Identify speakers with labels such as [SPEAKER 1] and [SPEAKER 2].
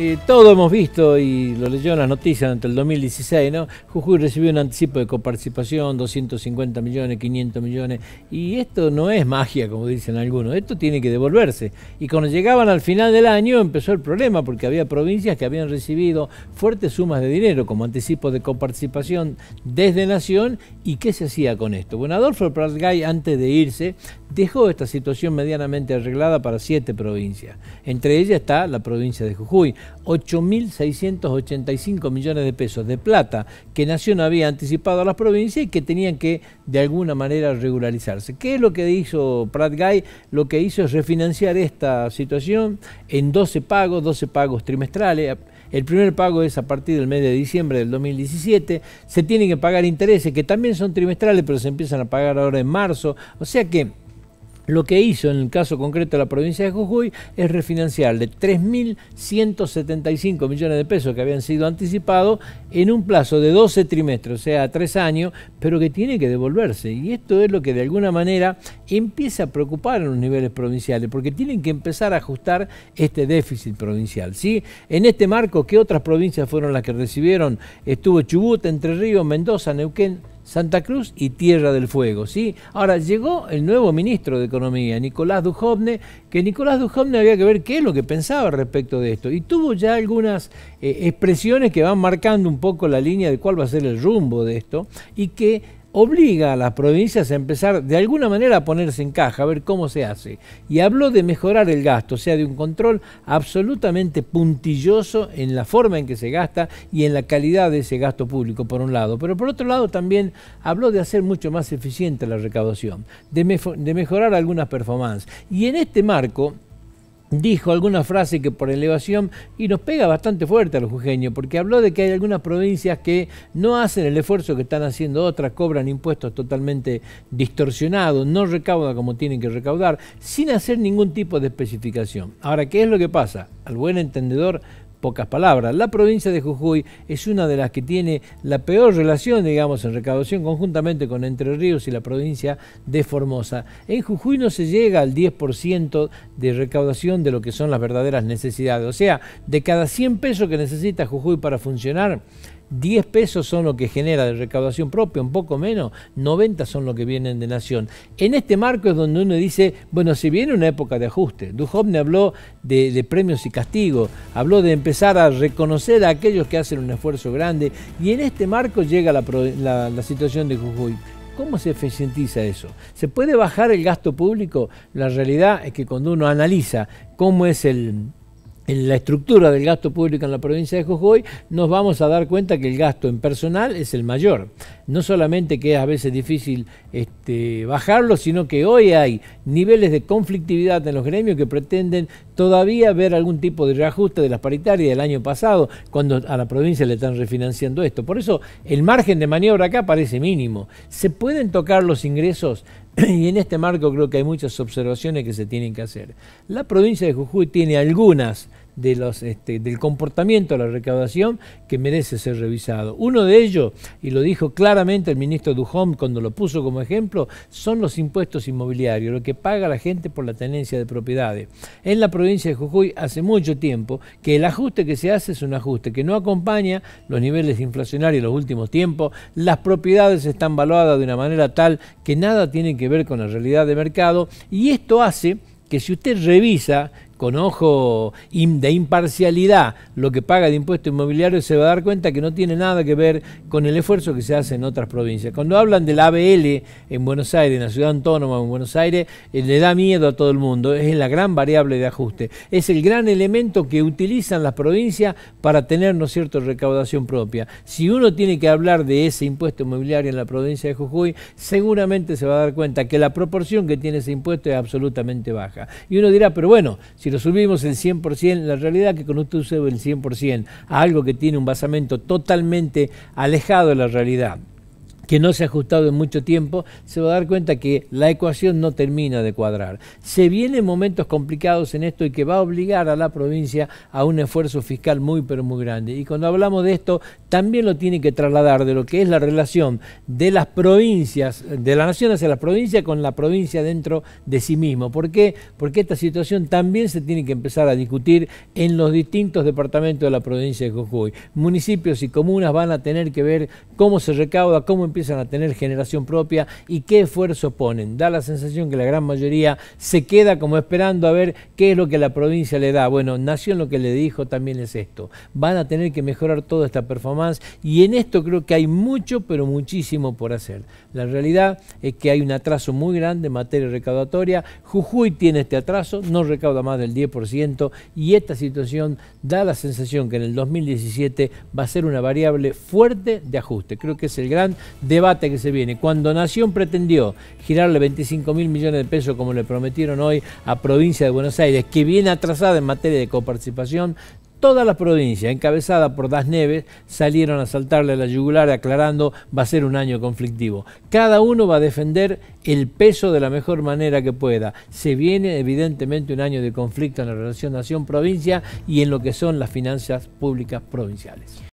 [SPEAKER 1] Eh, todo hemos visto y lo leyó en las noticias durante el 2016, ¿no? Jujuy recibió un anticipo de coparticipación, 250 millones, 500 millones, y esto no es magia, como dicen algunos, esto tiene que devolverse. Y cuando llegaban al final del año empezó el problema, porque había provincias que habían recibido fuertes sumas de dinero como anticipo de coparticipación desde Nación, ¿y qué se hacía con esto? Bueno, Adolfo Pratgay, antes de irse, dejó esta situación medianamente arreglada para siete provincias. Entre ellas está la provincia de Jujuy. 8.685 millones de pesos de plata que Nación había anticipado a las provincias y que tenían que de alguna manera regularizarse. ¿Qué es lo que hizo Prat Guy? Lo que hizo es refinanciar esta situación en 12 pagos, 12 pagos trimestrales. El primer pago es a partir del mes de diciembre del 2017. Se tienen que pagar intereses que también son trimestrales, pero se empiezan a pagar ahora en marzo. O sea que lo que hizo en el caso concreto de la provincia de Jujuy es refinanciar de 3.175 millones de pesos que habían sido anticipados en un plazo de 12 trimestres, o sea, 3 años, pero que tiene que devolverse. Y esto es lo que de alguna manera empieza a preocupar a los niveles provinciales, porque tienen que empezar a ajustar este déficit provincial. ¿sí? En este marco, ¿qué otras provincias fueron las que recibieron? Estuvo Chubut, Entre Ríos, Mendoza, Neuquén, Santa Cruz y Tierra del Fuego. ¿sí? Ahora, llegó el nuevo ministro de Economía, Nicolás Dujovne, que Nicolás Dujovne había que ver qué es lo que pensaba respecto de esto. Y tuvo ya algunas eh, expresiones que van marcando un poco la línea de cuál va a ser el rumbo de esto y que obliga a las provincias a empezar de alguna manera a ponerse en caja, a ver cómo se hace. Y habló de mejorar el gasto, o sea, de un control absolutamente puntilloso en la forma en que se gasta y en la calidad de ese gasto público, por un lado. Pero por otro lado también habló de hacer mucho más eficiente la recaudación, de, mejorar algunas performances. Y en este marco, dijo alguna frase que por elevación, y nos pega bastante fuerte a los jujeños, porque habló de que hay algunas provincias que no hacen el esfuerzo que están haciendo otras, cobran impuestos totalmente distorsionados, no recaudan como tienen que recaudar, sin hacer ningún tipo de especificación. Ahora, ¿qué es lo que pasa? Al buen entendedor pocas palabras. La provincia de Jujuy es una de las que tiene la peor relación, digamos, en recaudación conjuntamente con Entre Ríos y la provincia de Formosa. En Jujuy no se llega al 10% de recaudación de lo que son las verdaderas necesidades. O sea, de cada 100 pesos que necesita Jujuy para funcionar, 10 pesos son lo que genera de recaudación propia, un poco menos, 90 son lo que vienen de Nación. En este marco es donde uno dice, bueno, si viene una época de ajuste. Duhovne habló de, premios y castigos, habló de empezar a reconocer a aquellos que hacen un esfuerzo grande, y en este marco llega la situación de Jujuy. ¿Cómo se eficientiza eso? ¿Se puede bajar el gasto público? La realidad es que cuando uno analiza cómo es el, en la estructura del gasto público en la provincia de Jujuy, nos vamos a dar cuenta que el gasto en personal es el mayor. No solamente que es a veces difícil este, bajarlo, sino que hoy hay niveles de conflictividad en los gremios que pretenden todavía ver algún tipo de reajuste de las paritarias del año pasado, cuando a la provincia le están refinanciando esto. Por eso el margen de maniobra acá parece mínimo. ¿Se pueden tocar los ingresos? y en este marco creo que hay muchas observaciones que se tienen que hacer. La provincia de Jujuy tiene algunas los, este, del comportamiento de la recaudación que merece ser revisado. Uno de ellos, y lo dijo claramente el ministro Duhom cuando lo puso como ejemplo, son los impuestos inmobiliarios, lo que paga la gente por la tenencia de propiedades. En la provincia de Jujuy hace mucho tiempo que el ajuste que se hace es un ajuste que no acompaña los niveles inflacionarios de los últimos tiempos, las propiedades están valuadas de una manera tal que nada tiene que ver con la realidad de mercado y esto hace que si usted revisa con ojo de imparcialidad lo que paga de impuesto inmobiliario, se va a dar cuenta que no tiene nada que ver con el esfuerzo que se hace en otras provincias. Cuando hablan del ABL en Buenos Aires, en la ciudad autónoma en Buenos Aires, eh, le da miedo a todo el mundo, es la gran variable de ajuste, es el gran elemento que utilizan las provincias para tener, ¿no cierto?, recaudación propia. Si uno tiene que hablar de ese impuesto inmobiliario en la provincia de Jujuy, seguramente se va a dar cuenta que la proporción que tiene ese impuesto es absolutamente baja. Y uno dirá, pero bueno, si lo subimos en 100%, la realidad que con usted sube el 100% a algo que tiene un basamento totalmente alejado de la realidad, que no se ha ajustado en mucho tiempo, se va a dar cuenta que la ecuación no termina de cuadrar. Se vienen momentos complicados en esto y que va a obligar a la provincia a un esfuerzo fiscal muy pero muy grande. Y cuando hablamos de esto, también lo tiene que trasladar de lo que es la relación de las provincias, de la nación hacia la provincia con la provincia dentro de sí mismo. ¿Por qué? Porque esta situación también se tiene que empezar a discutir en los distintos departamentos de la provincia de Jujuy. Municipios y comunas van a tener que ver cómo se recauda, cómo empiezan a tener generación propia y qué esfuerzo ponen. Da la sensación que la gran mayoría se queda como esperando a ver qué es lo que la provincia le da. Bueno, Nación lo que le dijo también es esto. Van a tener que mejorar toda esta performance y en esto creo que hay mucho, pero muchísimo por hacer. La realidad es que hay un atraso muy grande en materia recaudatoria. Jujuy tiene este atraso, no recauda más del 10% y esta situación da la sensación que en el 2017 va a ser una variable fuerte de ajuste. Creo que es el gran debate que se viene. Cuando Nación pretendió girarle 25 mil millones de pesos como le prometieron hoy a provincia de Buenos Aires, que viene atrasada en materia de coparticipación, Todas las provincias encabezadas por Das Neves, salieron a saltarle la yugular aclarando va a ser un año conflictivo. Cada uno va a defender el peso de la mejor manera que pueda. Se viene evidentemente un año de conflicto en la relación nación-provincia y en lo que son las finanzas públicas provinciales.